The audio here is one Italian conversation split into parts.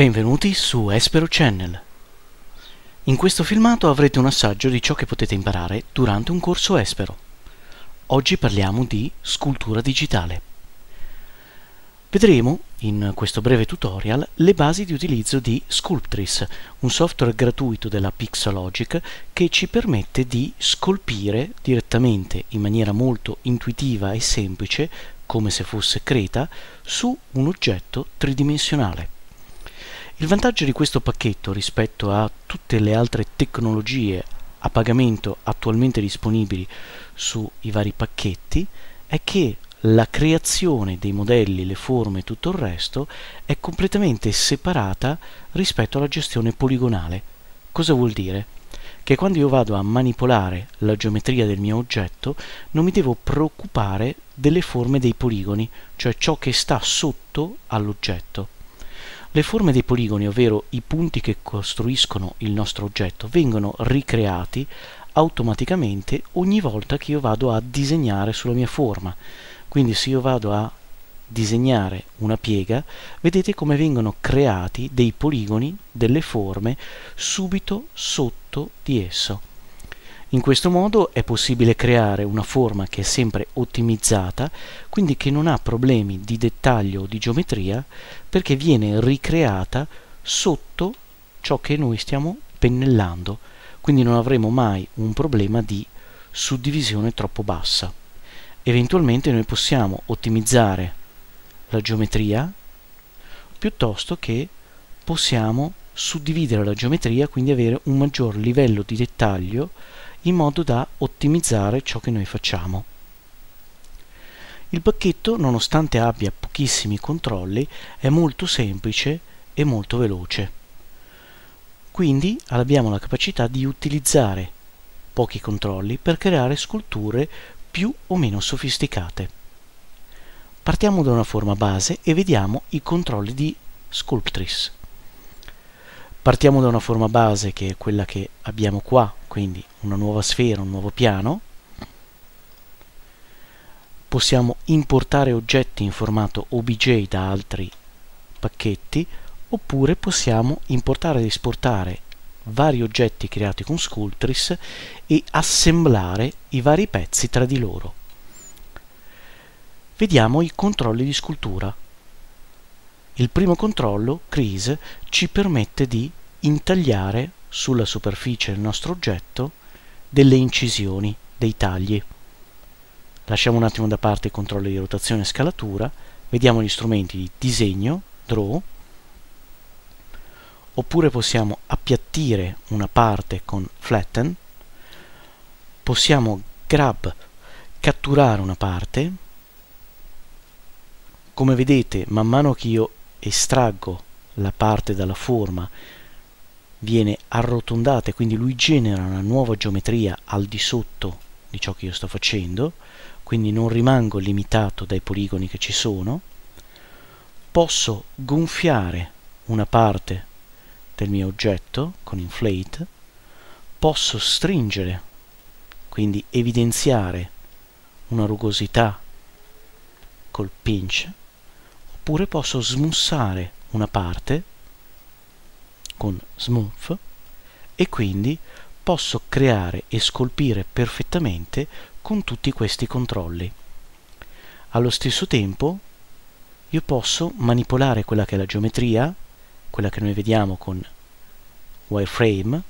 Benvenuti su Espero Channel. In questo filmato avrete un assaggio di ciò che potete imparare durante un corso Espero. Oggi parliamo di scultura digitale. Vedremo, in questo breve tutorial, le basi di utilizzo di Sculptris, un software gratuito della Pixalogic che ci permette di scolpire direttamente, in maniera molto intuitiva e semplice, come se fosse creta, su un oggetto tridimensionale. Il vantaggio di questo pacchetto rispetto a tutte le altre tecnologie a pagamento attualmente disponibili sui vari pacchetti è che la creazione dei modelli, le forme e tutto il resto è completamente separata rispetto alla gestione poligonale. Cosa vuol dire? Che quando io vado a manipolare la geometria del mio oggetto non mi devo preoccupare delle forme dei poligoni, cioè ciò che sta sotto all'oggetto le forme dei poligoni, ovvero i punti che costruiscono il nostro oggetto, vengono ricreati automaticamente ogni volta che io vado a disegnare sulla mia forma. Quindi se io vado a disegnare una piega, vedete come vengono creati dei poligoni, delle forme, subito sotto di esso. In questo modo è possibile creare una forma che è sempre ottimizzata, quindi che non ha problemi di dettaglio o di geometria, perché viene ricreata sotto ciò che noi stiamo pennellando, quindi non avremo mai un problema di suddivisione troppo bassa. Eventualmente noi possiamo ottimizzare la geometria piuttosto che possiamo suddividere la geometria, quindi avere un maggior livello di dettaglio in modo da ottimizzare ciò che noi facciamo. Il pacchetto, nonostante abbia pochissimi controlli, è molto semplice e molto veloce. Quindi abbiamo la capacità di utilizzare pochi controlli per creare sculture più o meno sofisticate. Partiamo da una forma base e vediamo i controlli di Sculptris. Partiamo da una forma base che è quella che abbiamo qua, quindi una nuova sfera, un nuovo piano. Possiamo importare oggetti in formato OBJ da altri pacchetti oppure possiamo importare ed esportare vari oggetti creati con Sculptris e assemblare i vari pezzi tra di loro. Vediamo i controlli di scultura. Il primo controllo, Crease, ci permette di intagliare sulla superficie del nostro oggetto delle incisioni, dei tagli. Lasciamo un attimo da parte i controlli di rotazione e scalatura, vediamo gli strumenti di disegno, draw, oppure possiamo appiattire una parte con flatten, possiamo grab, catturare una parte, come vedete man mano che io estraggo la parte dalla forma viene arrotondata e quindi lui genera una nuova geometria al di sotto di ciò che io sto facendo, quindi non rimango limitato dai poligoni che ci sono, posso gonfiare una parte del mio oggetto con inflate, posso stringere, quindi evidenziare una rugosità col pinch, oppure posso smussare una parte con Smooth e quindi posso creare e scolpire perfettamente con tutti questi controlli. Allo stesso tempo io posso manipolare quella che è la geometria, quella che noi vediamo con wireframe,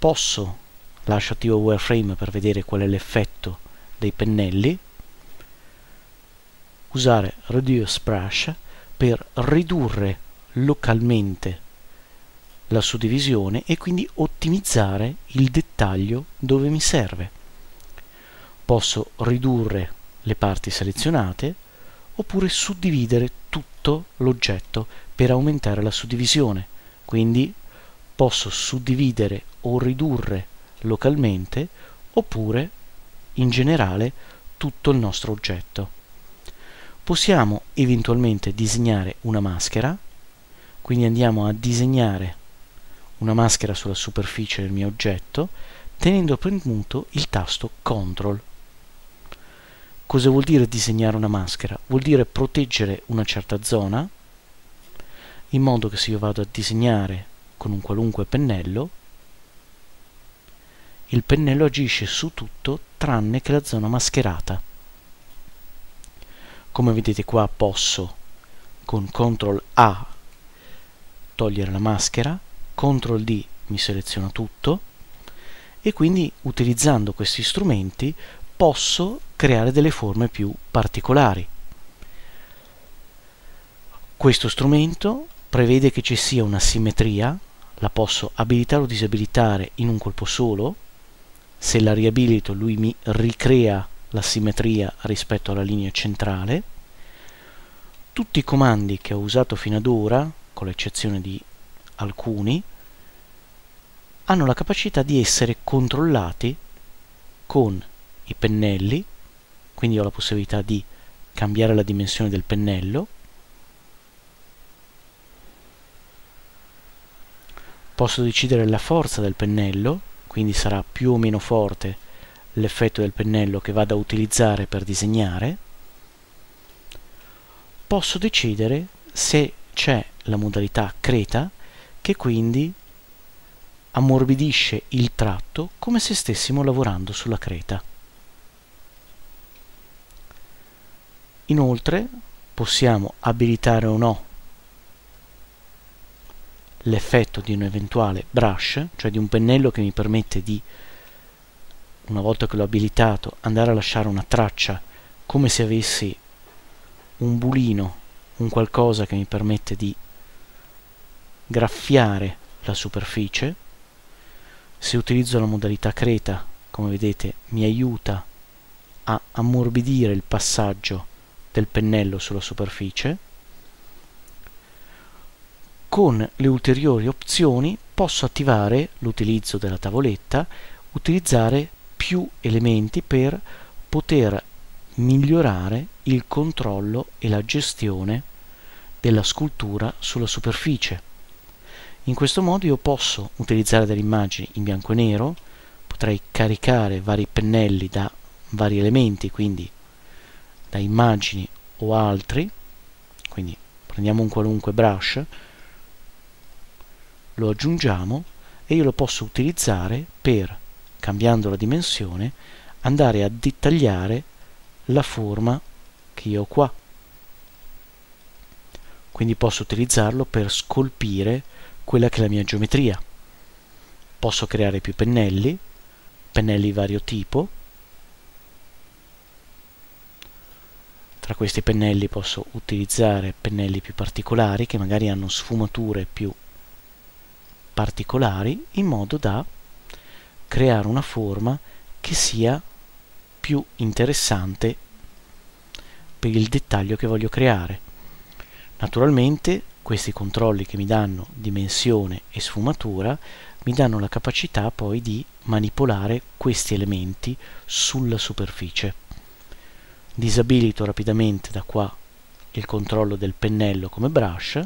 posso lascio attivo wireframe per vedere qual è l'effetto dei pennelli, usare reduce brush per ridurre localmente la suddivisione e quindi ottimizzare il dettaglio dove mi serve. Posso ridurre le parti selezionate oppure suddividere tutto l'oggetto per aumentare la suddivisione. Quindi posso suddividere o ridurre localmente oppure in generale tutto il nostro oggetto. Possiamo eventualmente disegnare una maschera, quindi andiamo a disegnare una maschera sulla superficie del mio oggetto tenendo premuto il tasto CTRL. Cosa vuol dire disegnare una maschera? Vuol dire proteggere una certa zona in modo che se io vado a disegnare con un qualunque pennello il pennello agisce su tutto tranne che la zona mascherata. Come vedete qua posso con CTRL A togliere la maschera CTRL D mi seleziona tutto e quindi utilizzando questi strumenti posso creare delle forme più particolari. Questo strumento prevede che ci sia una simmetria, la posso abilitare o disabilitare in un colpo solo, se la riabilito lui mi ricrea la simmetria rispetto alla linea centrale, tutti i comandi che ho usato fino ad ora, con l'eccezione di alcuni, hanno la capacità di essere controllati con i pennelli, quindi ho la possibilità di cambiare la dimensione del pennello, posso decidere la forza del pennello, quindi sarà più o meno forte l'effetto del pennello che vado a utilizzare per disegnare, posso decidere se c'è la modalità creta che quindi ammorbidisce il tratto come se stessimo lavorando sulla creta. Inoltre possiamo abilitare o no l'effetto di un eventuale brush, cioè di un pennello che mi permette di, una volta che l'ho abilitato, andare a lasciare una traccia come se avessi un bulino, un qualcosa che mi permette di graffiare la superficie se utilizzo la modalità creta come vedete mi aiuta a ammorbidire il passaggio del pennello sulla superficie con le ulteriori opzioni posso attivare l'utilizzo della tavoletta utilizzare più elementi per poter migliorare il controllo e la gestione della scultura sulla superficie in questo modo io posso utilizzare delle immagini in bianco e nero, potrei caricare vari pennelli da vari elementi, quindi da immagini o altri, quindi prendiamo un qualunque brush, lo aggiungiamo e io lo posso utilizzare per, cambiando la dimensione, andare a dettagliare la forma che io ho qua. Quindi posso utilizzarlo per scolpire quella che è la mia geometria. Posso creare più pennelli, pennelli di vario tipo. Tra questi pennelli posso utilizzare pennelli più particolari che magari hanno sfumature più particolari in modo da creare una forma che sia più interessante per il dettaglio che voglio creare. Naturalmente questi controlli che mi danno dimensione e sfumatura mi danno la capacità poi di manipolare questi elementi sulla superficie. Disabilito rapidamente da qua il controllo del pennello come brush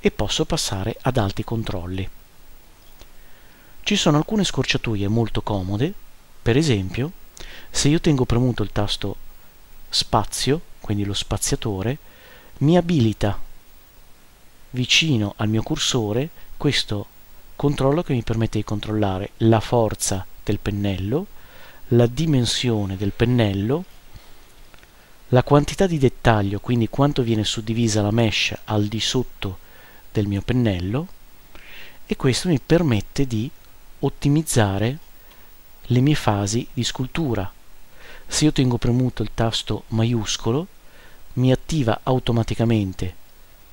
e posso passare ad altri controlli. Ci sono alcune scorciatoie molto comode, per esempio se io tengo premuto il tasto spazio, quindi lo spaziatore, mi abilita vicino al mio cursore questo controllo che mi permette di controllare la forza del pennello, la dimensione del pennello, la quantità di dettaglio, quindi quanto viene suddivisa la mesh al di sotto del mio pennello e questo mi permette di ottimizzare le mie fasi di scultura. Se io tengo premuto il tasto maiuscolo mi attiva automaticamente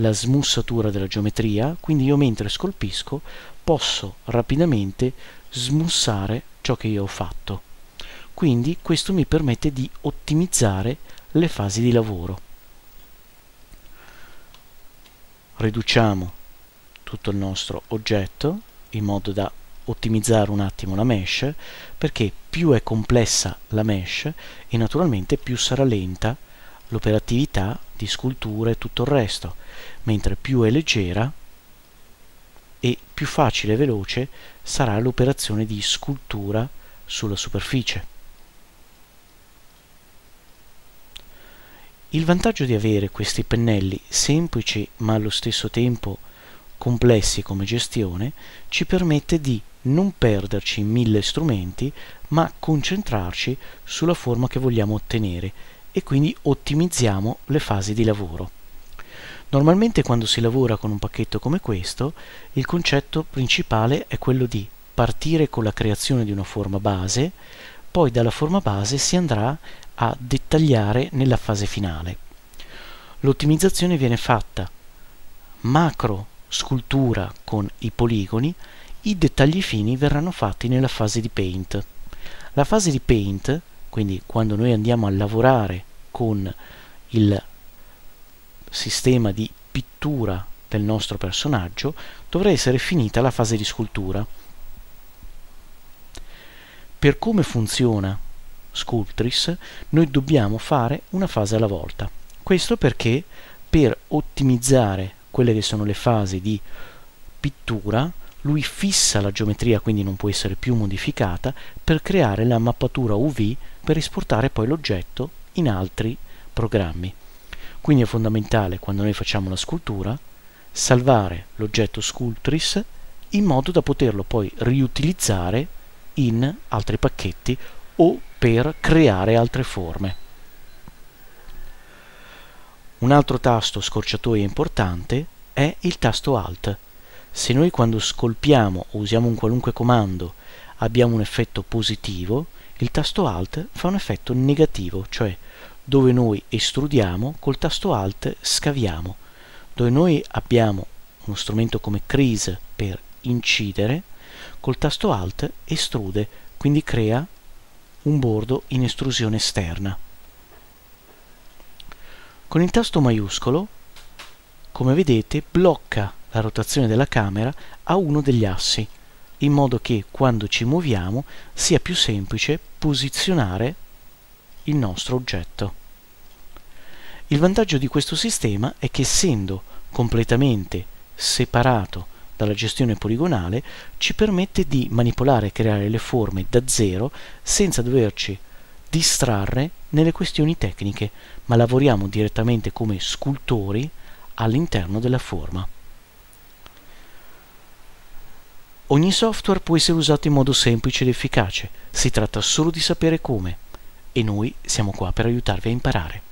la smussatura della geometria, quindi io mentre scolpisco posso rapidamente smussare ciò che io ho fatto. Quindi questo mi permette di ottimizzare le fasi di lavoro. Riduciamo tutto il nostro oggetto in modo da ottimizzare un attimo la mesh perché più è complessa la mesh e naturalmente più sarà lenta l'operatività oggetti, sculture e tutto il resto, mentre più è leggera e più facile e veloce sarà l'operazione di scultura sulla superficie. Il vantaggio di avere questi pennelli semplici ma allo stesso tempo complessi come gestione ci permette di non perderci in mille strumenti ma concentrarci sulla forma che vogliamo ottenere e quindi ottimizziamo le fasi di lavoro. Normalmente quando si lavora con un pacchetto come questo, il concetto principale è quello di partire con la creazione di una forma base, poi dalla forma base si andrà a dettagliare nella fase finale. L'ottimizzazione viene fatta macro scultura con i poligoni, i dettagli fini verranno fatti nella fase di paint. La fase di paint quindi quando noi andiamo a lavorare con il sistema di pittura del nostro personaggio, dovrà essere finita la fase di scultura. Per come funziona Sculptris, noi dobbiamo fare una fase alla volta. Questo perché per ottimizzare quelle che sono le fasi di pittura, lui fissa la geometria, quindi non può essere più modificata, per creare la mappatura UV per esportare poi l'oggetto in altri programmi. Quindi è fondamentale quando noi facciamo la scultura salvare l'oggetto Sculptris in modo da poterlo poi riutilizzare in altri pacchetti o per creare altre forme. Un altro tasto scorciatoia importante è il tasto Alt. Se noi quando scolpiamo o usiamo un qualunque comando abbiamo un effetto positivo, il tasto Alt fa un effetto negativo, cioè dove noi estrudiamo, col tasto Alt scaviamo. Dove noi abbiamo uno strumento come crease per incidere, col tasto Alt estrude, quindi crea un bordo in estrusione esterna. Con il tasto maiuscolo, come vedete, blocca la rotazione della camera a uno degli assi, in modo che quando ci muoviamo sia più semplice posizionare il nostro oggetto. Il vantaggio di questo sistema è che essendo completamente separato dalla gestione poligonale ci permette di manipolare e creare le forme da zero senza doverci distrarre nelle questioni tecniche, ma lavoriamo direttamente come scultori all'interno della forma. Ogni software può essere usato in modo semplice ed efficace, si tratta solo di sapere come. E noi siamo qua per aiutarvi a imparare.